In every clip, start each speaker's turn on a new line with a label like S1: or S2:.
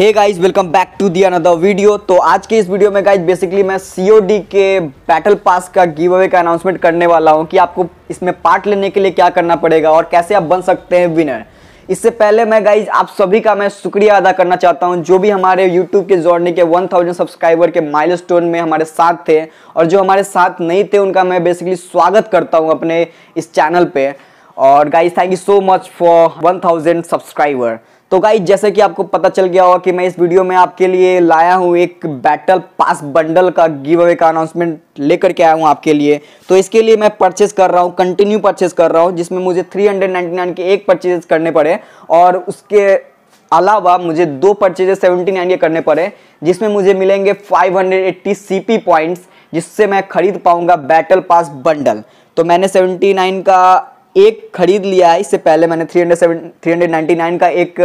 S1: hey guys welcome back to the another video तो आज के इस वीडियो में गाइस बेसिकली मैं सीओडी के बैटल पास का गिव अवे का अनाउंसमेंट करने वाला हूं कि आपको इसमें पार्ट लेने के लिए क्या करना पड़ेगा और कैसे आप बन सकते हैं विनर इससे पहले मैं गाइज आप सभी का मैं शुक्रिया अदा करना चाहता हूं जो भी हमारे यूट्यूब के जोड़ने के 1000 सब्सक्राइबर के माइल स्टोन में हमारे साथ थे और जो हमारे साथ नहीं थे उनका मैं बेसिकली स्वागत करता हूँ अपने इस चैनल पे और guys thank you so much for 1000 subscriber तो गाइज जैसे कि आपको पता चल गया होगा कि मैं इस वीडियो में आपके लिए लाया हूँ एक बैटल पास बंडल का गिव अवे का अनाउंसमेंट लेकर के आया हूँ आपके लिए तो इसके लिए मैं परचेस कर रहा हूँ कंटिन्यू परचेस कर रहा हूँ जिसमें मुझे 399 के एक परचेज करने पड़े और उसके अलावा मुझे दो परचेजेस सेवेंटी के करने पड़े जिसमें मुझे मिलेंगे फाइव हंड्रेड पॉइंट्स जिससे मैं खरीद पाऊँगा बैटल पास बंडल तो मैंने सेवेंटी का एक खरीद लिया है इससे पहले मैंने three hundred three hundred ninety nine का एक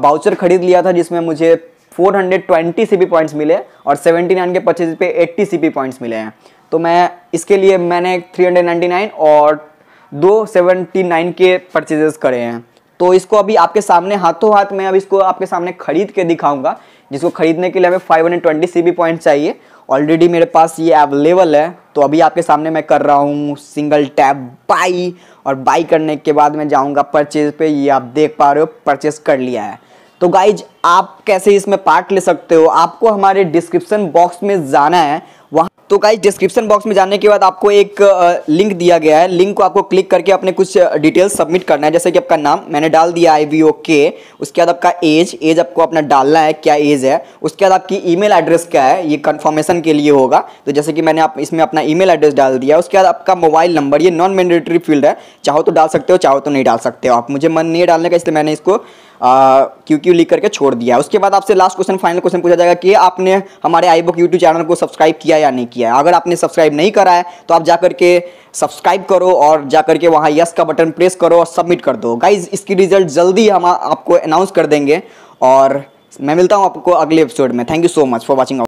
S1: बाउचर खरीद लिया था जिसमें मुझे 420 सीपी पॉइंट्स मिले और 79 के पच्चीस पे 80 सीपी पॉइंट्स मिले हैं तो मैं इसके लिए मैंने 399 और दो 79 के परचेजेस करे हैं तो इसको अभी आपके सामने हाथों हाथ में अब इसको आपके सामने खरीद के दिखाऊंगा जिसको खरीदने के लिए हमें 520 हंड्रेड पॉइंट्स चाहिए ऑलरेडी मेरे पास ये अवेलेबल है तो अभी आपके सामने मैं कर रहा हूँ सिंगल टैप बाई और बाई करने के बाद मैं जाऊँगा परचेज पे ये आप देख पा रहे हो परचेज कर लिया है तो गाइज आप कैसे इसमें पार्ट ले सकते हो आपको हमारे डिस्क्रिप्सन बॉक्स में जाना है वहाँ तो गाइज डिस्क्रिप्शन बॉक्स में जाने के बाद आपको एक लिंक दिया गया है लिंक को आपको क्लिक करके अपने कुछ डिटेल्स सबमिट करना है जैसे कि आपका नाम मैंने डाल दिया आई वी ओ के उसके बाद आपका एज एज आपको अपना डालना है क्या एज है उसके बाद आपकी ईमेल एड्रेस क्या है ये कन्फर्मेशन के लिए होगा तो जैसे कि मैंने आप इसमें अपना ईमेल एड्रेस डाल दिया उसके बाद आपका मोबाइल नंबर ये नॉन मैंडेटरी फील्ड है चाहो तो डाल सकते हो चाहो तो नहीं डाल सकते हो आप मुझे मन नहीं डालने का इसलिए मैंने इसको क्यू क्यू लिख करके छोड़ दिया उसके बाद आपसे लास्ट क्वेश्चन फाइनल क्वेश्चन पूछा जाएगा कि आपने हमारे आई बुक यूट्यूब चैनल को सब्सक्राइब किया या नहीं किया अगर आपने सब्सक्राइब नहीं करा है तो आप जा करके सब्सक्राइब करो और जा करके वहाँ यस का बटन प्रेस करो और सबमिट कर दो गाइज इसकी रिजल्ट जल्दी हम आपको अनाउंस कर देंगे और मैं मिलता हूँ आपको अगले एपिसोड में thank you so much for watching